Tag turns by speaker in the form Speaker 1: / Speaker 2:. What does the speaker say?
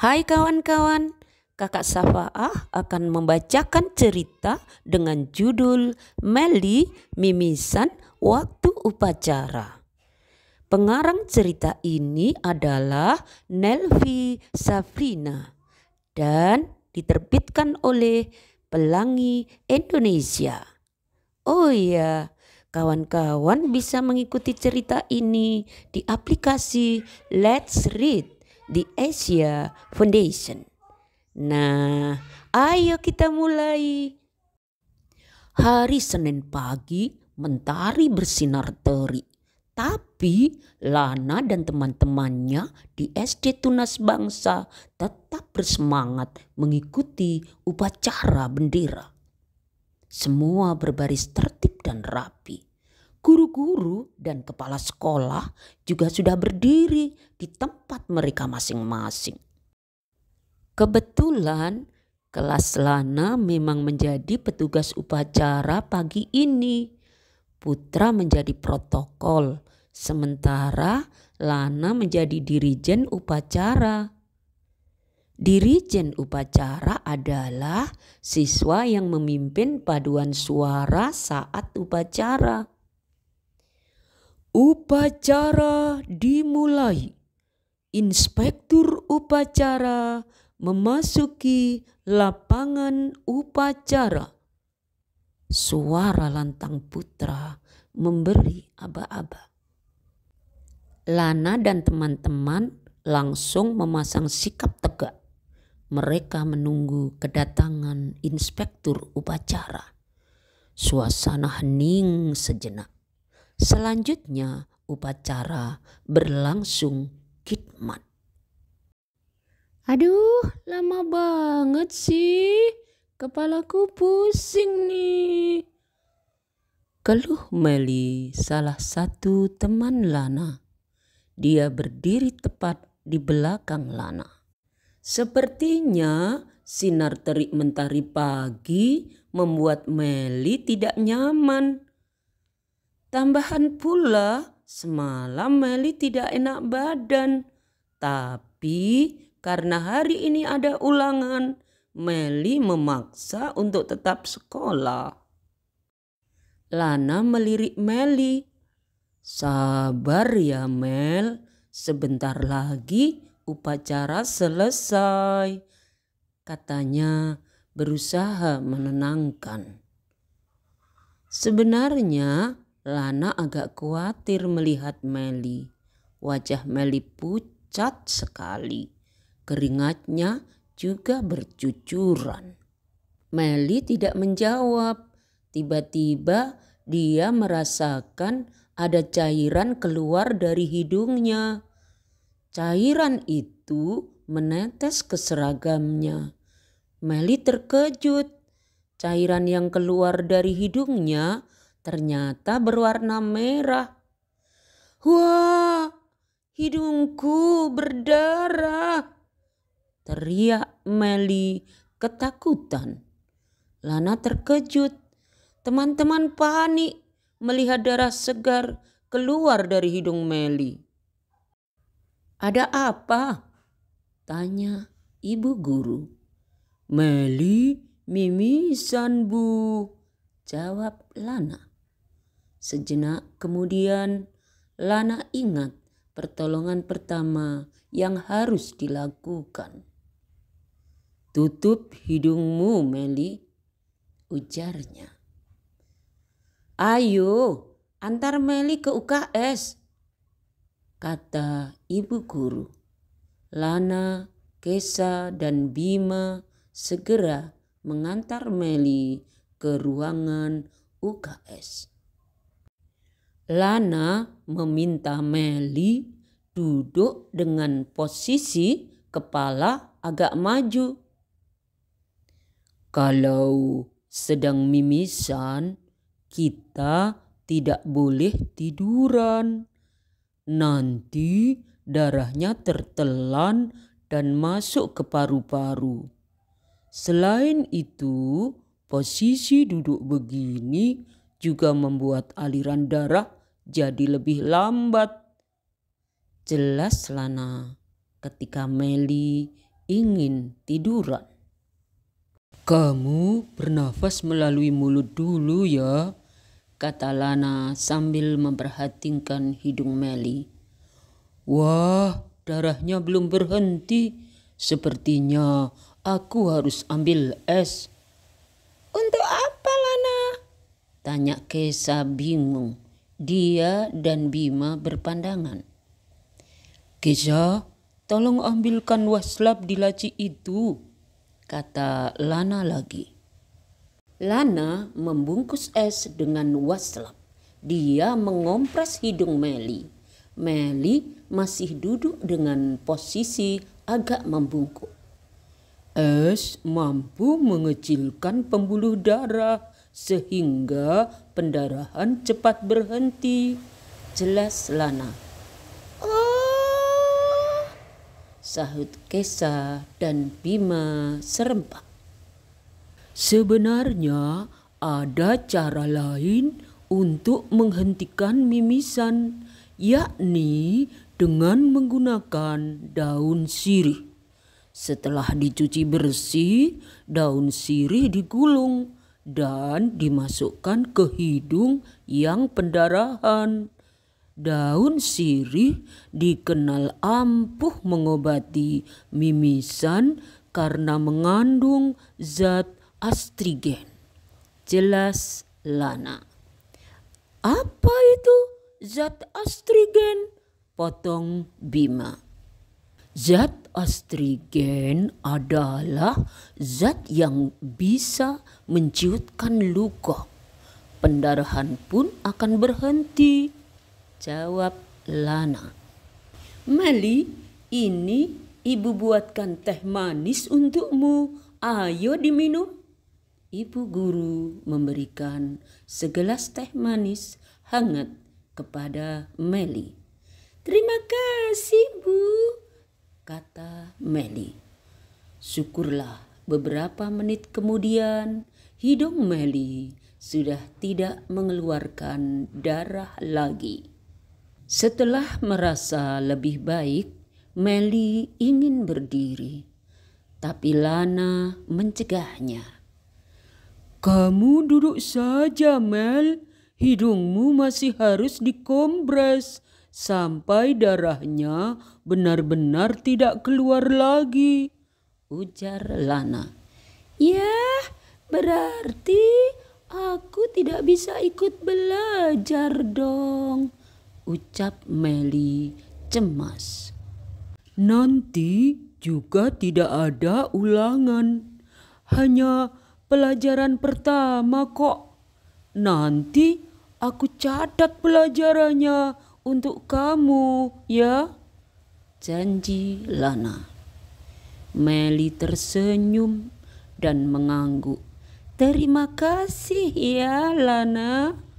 Speaker 1: Hai kawan-kawan, kakak Safaah akan membacakan cerita dengan judul Meli Mimisan Waktu Upacara. Pengarang cerita ini adalah Nelvi Safrina dan diterbitkan oleh Pelangi Indonesia. Oh iya, kawan-kawan bisa mengikuti cerita ini di aplikasi Let's Read The Asia Foundation. Nah, ayo kita mulai. Hari Senin pagi, mentari bersinar terik. Tapi Lana dan teman-temannya di SD Tunas Bangsa tetap bersemangat mengikuti upacara bendera. Semua berbaris tertib dan rapi. Guru-guru dan kepala sekolah juga sudah berdiri di tempat mereka masing-masing. Kebetulan kelas Lana memang menjadi petugas upacara pagi ini. Putra menjadi protokol, sementara Lana menjadi dirijen upacara. Dirijen upacara adalah siswa yang memimpin paduan suara saat upacara. Upacara dimulai. Inspektur upacara memasuki lapangan upacara. Suara lantang putra memberi aba-aba. Lana dan teman-teman langsung memasang sikap tegak. Mereka menunggu kedatangan inspektur upacara. Suasana hening sejenak Selanjutnya upacara berlangsung khidmat. Aduh, lama banget sih. Kepalaku pusing nih. Keluh Meli, salah satu teman Lana. Dia berdiri tepat di belakang Lana. Sepertinya sinar terik mentari pagi membuat Meli tidak nyaman. Tambahan pula, semalam Meli tidak enak badan, tapi karena hari ini ada ulangan, Meli memaksa untuk tetap sekolah. Lana melirik Meli. Sabar ya Mel, sebentar lagi upacara selesai. Katanya berusaha menenangkan. Sebenarnya Lana agak khawatir melihat Meli. Wajah Meli pucat sekali. Keringatnya juga bercucuran. Meli tidak menjawab. Tiba-tiba dia merasakan ada cairan keluar dari hidungnya. Cairan itu menetes ke seragamnya. Meli terkejut. Cairan yang keluar dari hidungnya ternyata berwarna merah. Wah, hidungku berdarah. Teriak Meli ketakutan. Lana terkejut. Teman-teman panik melihat darah segar keluar dari hidung Meli. Ada apa? Tanya ibu guru. Meli mimisan bu, jawab Lana. Sejenak kemudian Lana ingat pertolongan pertama yang harus dilakukan. Tutup hidungmu, Meli, ujarnya. Ayo, antar Meli ke UKS, kata ibu guru. Lana, Kesa, dan Bima segera mengantar Meli ke ruangan UKS. Lana meminta Meli duduk dengan posisi kepala agak maju. Kalau sedang mimisan, kita tidak boleh tiduran. Nanti darahnya tertelan dan masuk ke paru-paru. Selain itu, posisi duduk begini juga membuat aliran darah jadi lebih lambat. Jelas Lana ketika Meli ingin tiduran. Kamu bernafas melalui mulut dulu ya, kata Lana sambil memperhatikan hidung Meli. Wah, darahnya belum berhenti. Sepertinya aku harus ambil es. Untuk apa, Lana? Tanya Kesa bingung. Dia dan Bima berpandangan. Geza, tolong ambilkan waslap di laci itu, kata Lana lagi. Lana membungkus es dengan waslap. Dia mengompres hidung Meli. Meli masih duduk dengan posisi agak membungkuk. Es mampu mengecilkan pembuluh darah, sehingga pendarahan cepat berhenti. Jelas Lana. Oh. Sahut Kesa dan Bima serempak. Sebenarnya ada cara lain untuk menghentikan mimisan, yakni dengan menggunakan daun sirih. Setelah dicuci bersih, daun sirih digulung dan dimasukkan ke hidung yang pendarahan. Daun sirih dikenal ampuh mengobati mimisan karena mengandung zat astrigen. Jelas Lana. Apa itu zat astrigen? Potong Bima. Zat astrigen adalah zat yang bisa menciutkan luka. Pendarahan pun akan berhenti. Jawab Lana. Meli, ini ibu buatkan teh manis untukmu. Ayo diminum. Ibu guru memberikan segelas teh manis hangat kepada Meli. Terima kasih, Bu kata Meli. Syukurlah beberapa menit kemudian hidung Meli sudah tidak mengeluarkan darah lagi. Setelah merasa lebih baik, Meli ingin berdiri, tapi Lana mencegahnya. Kamu duduk saja, Mel. Hidungmu masih harus dikompres sampai darahnya benar-benar tidak keluar lagi, ujar Lana. Ya, berarti aku tidak bisa ikut belajar dong, ucap Meli cemas. Nanti juga tidak ada ulangan, hanya pelajaran pertama kok. Nanti aku catat pelajarannya untuk kamu ya. Janji Lana. Meli tersenyum dan mengangguk. Terima kasih ya Lana.